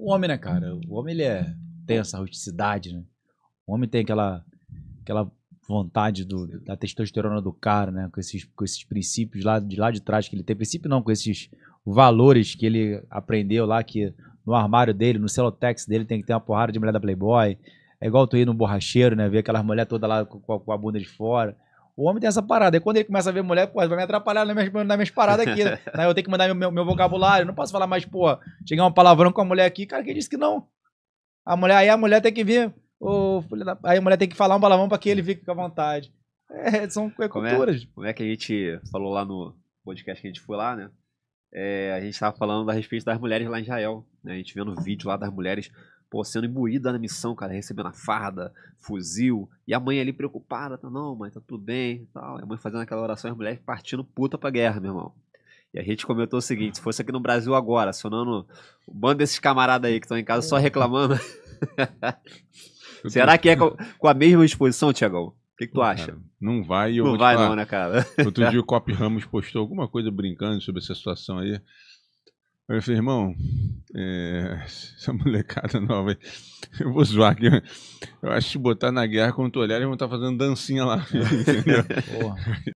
o homem, né, cara? O homem ele é, tem essa rusticidade, né? O homem tem aquela, aquela vontade do, da testosterona do cara, né? Com esses, com esses princípios lá de lá de trás que ele tem. Princípio não, com esses valores que ele aprendeu lá, que no armário dele, no celotex dele, tem que ter uma porrada de mulher da Playboy. É igual tu ir no borracheiro, né? Ver aquelas mulheres toda lá com, com a bunda de fora. O homem tem essa parada. E quando ele começa a ver mulher, pô, vai me atrapalhar nas minhas, nas minhas paradas aqui. Né? Eu tenho que mandar meu, meu vocabulário. Não posso falar mais, pô, chegar um palavrão com a mulher aqui. Cara, quem disse que não? A mulher, aí a mulher tem que vir. Oh, aí a mulher tem que falar um palavrão pra que ele fique com a vontade. É, são é como é culturas. É, como é que a gente falou lá no podcast que a gente foi lá, né? É, a gente estava falando a respeito das mulheres lá em Israel. Né? A gente vendo vídeo lá das mulheres pô, sendo imbuída na missão, cara, recebendo a farda, fuzil, e a mãe ali preocupada, tá, não, mãe, tá tudo bem e tal. E a mãe fazendo aquela oração, as mulheres partindo puta pra guerra, meu irmão. E a gente comentou o seguinte: se fosse aqui no Brasil agora, acionando o bando desses camaradas aí que estão em casa só é. reclamando. Será que é com a mesma exposição, Tiagão? O que, que tu acha? Cara, não vai. Eu não vai falar, não, né, cara? Outro dia o Cop Ramos postou alguma coisa brincando sobre essa situação aí. Eu falei, irmão, é, essa molecada nova aí. Eu vou zoar aqui. Eu acho que botar na guerra quando tu olhar, eles vão estar tá fazendo dancinha lá. Entendeu? Porra.